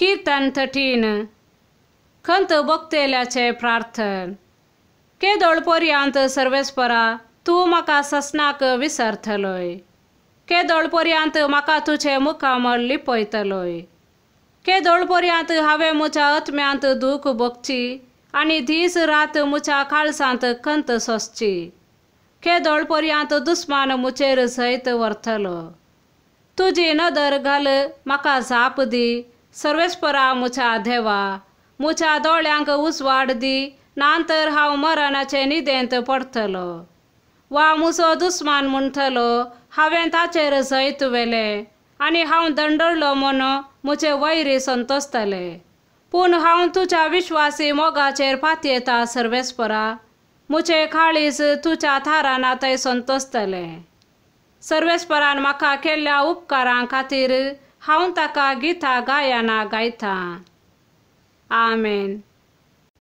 कीर्तन thirteen खंत भोगतेल्याचे प्रार्थन केदोळ पर्यंत सर्वेस्परा तूं म्हाका ससनाक विसरतलोय केदोळ पर्यंत म्हाका तुझे मुखामळ लिपयतलोय केदोळ पर्यंत हांवें म्हज्या अत्म्यांत दूख भोगची आनी दीस रात म्हज्या काळसांत खंत सोसची केदोळ पर्यंत दुस्मान मुचेर सैत व्हरतलो तुजी नदर घाल म्हाका जाप दी सर्वेस्परा मुछा देवा मुच्या दोळ्यांक उस दी नांतर हांव मरणाचे निदेंत पडतलो वा मुसो दुस्मान म्हणटलो हांवें ताचेर जैत वेले आनी हांव दंडलो म्हूण म्हजे वैरी संतोसतले पूण हांव तुज्या विश्वासी मोगाचेर पातयेता सर्वेस्परा मुचे खाळीस तुज्या थारान आतां संतोसतलें सर्वेस्परान म्हाका केल्ल्या उपकारां खातीर hauntakagitagayana gaita amen